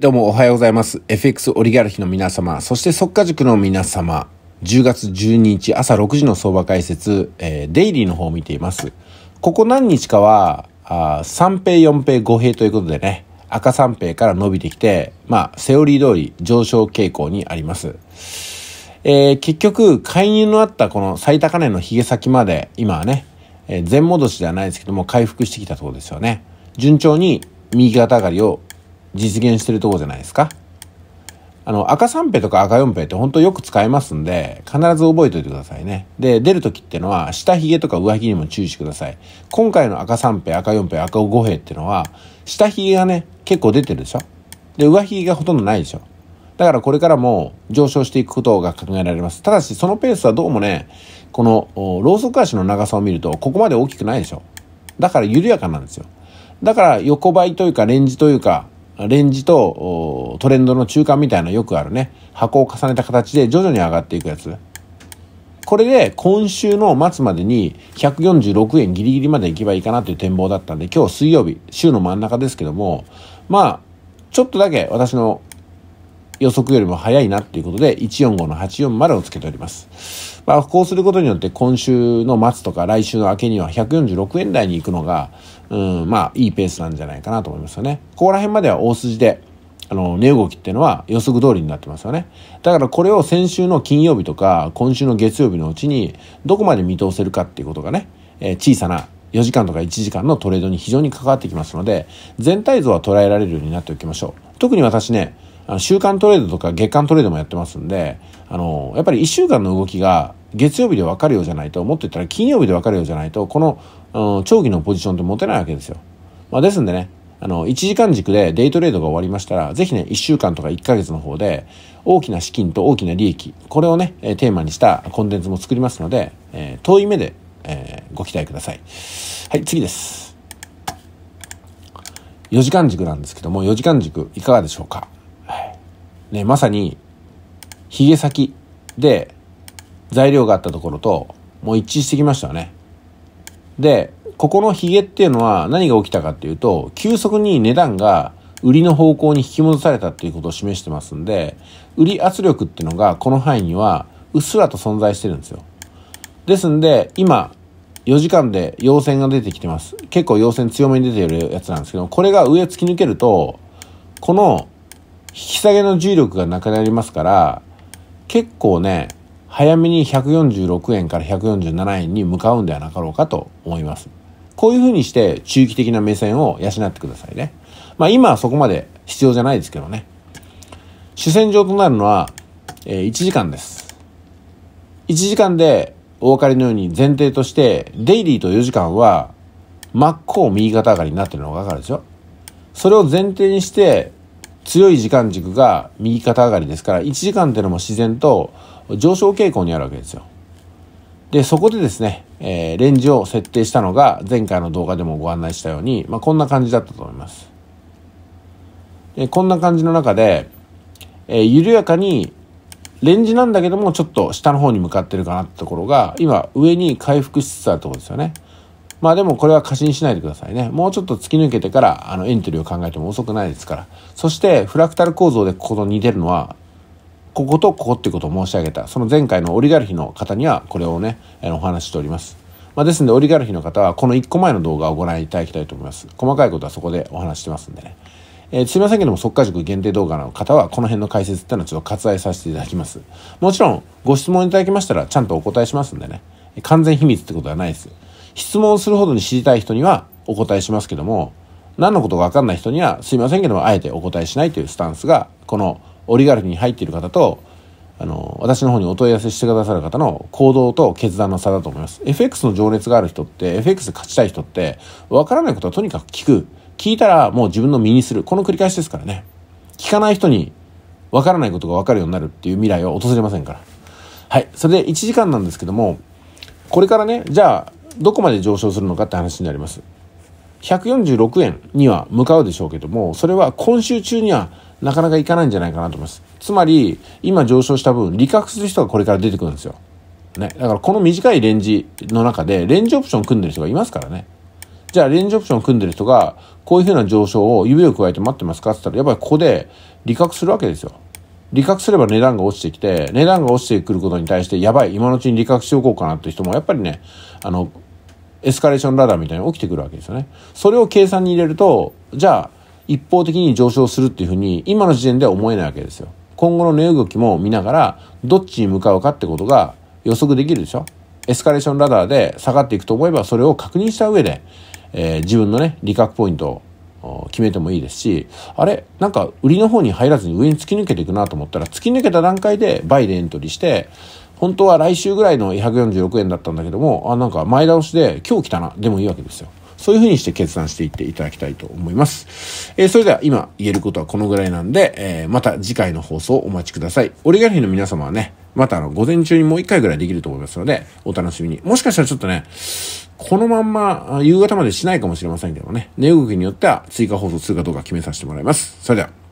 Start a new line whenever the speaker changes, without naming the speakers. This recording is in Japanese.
どうもおはようございます。FX オリガルヒの皆様、そして速稼塾の皆様、10月12日朝6時の相場解説、えー、デイリーの方を見ています。ここ何日かは、あ3平、4平、5平ということでね、赤3平から伸びてきて、まあ、セオリー通り上昇傾向にあります。えー、結局、介入のあったこの最高値のヒゲ先まで、今はね、えー、戻しではないですけども、回復してきたところですよね。順調に右肩上がりを実現してるとこじゃないですか。あの、赤三平とか赤四平って本当よく使えますんで、必ず覚えておいてくださいね。で、出る時ってのは、下髭とか上髭にも注意してください。今回の赤三平、赤四平、赤五平ってのは、下髭がね、結構出てるでしょで、上髭がほとんどないでしょだからこれからも上昇していくことが考えられます。ただし、そのペースはどうもね、この、ローソク足の長さを見ると、ここまで大きくないでしょだから緩やかなんですよ。だから横ばいというか、レンジというか、レンジとトレンドの中間みたいなよくあるね、箱を重ねた形で徐々に上がっていくやつ。これで今週の末までに146円ギリギリまで行けばいいかなという展望だったんで、今日水曜日、週の真ん中ですけども、まあ、ちょっとだけ私の予測よりも早いなっていうことで、145の8 4でをつけております。まあ、こうすることによって、今週の末とか来週の明けには146円台に行くのが、うん、まあ、いいペースなんじゃないかなと思いますよね。ここら辺までは大筋で、あの、値動きっていうのは予測通りになってますよね。だからこれを先週の金曜日とか、今週の月曜日のうちに、どこまで見通せるかっていうことがね、えー、小さな4時間とか1時間のトレードに非常に関わってきますので、全体像は捉えられるようになっておきましょう。特に私ね、あの週間トレードとか月間トレードもやってますんで、あの、やっぱり1週間の動きが月曜日で分かるようじゃないと、もっと言ったら金曜日で分かるようじゃないと、この、うん、長期のポジションって持てないわけですよ。まあ、ですんでね、あの、1時間軸でデイトレードが終わりましたら、ぜひね、1週間とか1ヶ月の方で、大きな資金と大きな利益、これをね、テーマにしたコンテンツも作りますので、えー、遠い目で、えー、ご期待ください。はい、次です。4時間軸なんですけども、4時間軸いかがでしょうかね、まさに、髭先で材料があったところと、もう一致してきましたよね。で、ここの髭っていうのは何が起きたかっていうと、急速に値段が売りの方向に引き戻されたっていうことを示してますんで、売り圧力っていうのがこの範囲にはうっすらと存在してるんですよ。ですんで、今、4時間で陽線が出てきてます。結構陽線強めに出てるやつなんですけど、これが上突き抜けると、この引き下げの重力がなくなりますから、結構ね、早めに146円から147円に向かうんではなかろうかと思います。こういうふうにして中期的な目線を養ってくださいね。まあ今はそこまで必要じゃないですけどね。主戦場となるのは、え1時間です。1時間でお分かりのように前提としてデイリーと4時間は真っ向右肩上がりになってるのがわかるでしょそれを前提にして強い時間軸が右肩上がりですから1時間っていうのも自然と上昇傾向にあるわけですよ。で、そこでですね、えー、レンジを設定したのが前回の動画でもご案内したように、まあ、こんな感じだったと思います。でこんな感じの中で、えー、緩やかにレンジなんだけどもちょっと下の方に向かってるかなってところが今上に回復しつつあるところですよね。まあでもこれは過信しないでくださいね。もうちょっと突き抜けてからあのエントリーを考えても遅くないですから。そしてフラクタル構造でここと似てるのは、こことここっていうことを申し上げた。その前回のオリガルヒの方にはこれをね、えお話しております。まあ、ですのでオリガルヒの方はこの1個前の動画をご覧いただきたいと思います。細かいことはそこでお話してますんでね。えー、すいませんけども、速化塾限定動画の方は、この辺の解説っていうのはちょっと割愛させていただきます。もちろん、ご質問いただきましたら、ちゃんとお答えしますんでね。完全秘密ってことはないです。質問するほどに知りたい人にはお答えしますけども、何のことかわかんない人にはすいませんけども、あえてお答えしないというスタンスが、このオリガルヒに入っている方と、あの、私の方にお問い合わせしてくださる方の行動と決断の差だと思います。FX の情熱がある人って、FX 勝ちたい人って、わからないことはとにかく聞く。聞いたらもう自分の身にする。この繰り返しですからね。聞かない人にわからないことがわかるようになるっていう未来は訪れませんから。はい。それで1時間なんですけども、これからね、じゃあ、どこまで上昇するのかって話になります146円には向かうでしょうけどもそれは今週中にはなかなかいかないんじゃないかなと思いますつまり今上昇した分利確する人がこれから出てくるんですよ、ね、だからこの短いレンジの中でレンジオプション組んでる人がいますからねじゃあレンジオプション組んでる人がこういうふうな上昇を指を加えて待ってますかって言ったらやっぱりここで利確するわけですよ利確すれば値段が落ちてきて値段が落ちてくることに対してやばい今のうちに利確しておこうかなって人もやっぱりねあのエスカレーションラダーみたいに起きてくるわけですよね。それを計算に入れると、じゃあ、一方的に上昇するっていうふうに、今の時点では思えないわけですよ。今後の値動きも見ながら、どっちに向かうかってことが予測できるでしょエスカレーションラダーで下がっていくと思えば、それを確認した上で、えー、自分のね、利確ポイントを決めてもいいですし、あれなんか売りの方に入らずに上に突き抜けていくなと思ったら、突き抜けた段階でバイでエントリーして、本当は来週ぐらいの146円だったんだけども、あ、なんか前倒しで今日来たな、でもいいわけですよ。そういうふうにして決断していっていただきたいと思います。えー、それでは今言えることはこのぐらいなんで、えー、また次回の放送をお待ちください。オリガルヒの皆様はね、またあの、午前中にもう一回ぐらいできると思いますので、お楽しみに。もしかしたらちょっとね、このまんま夕方までしないかもしれませんけどね、値動きによっては追加放送するかどうか決めさせてもらいます。それでは。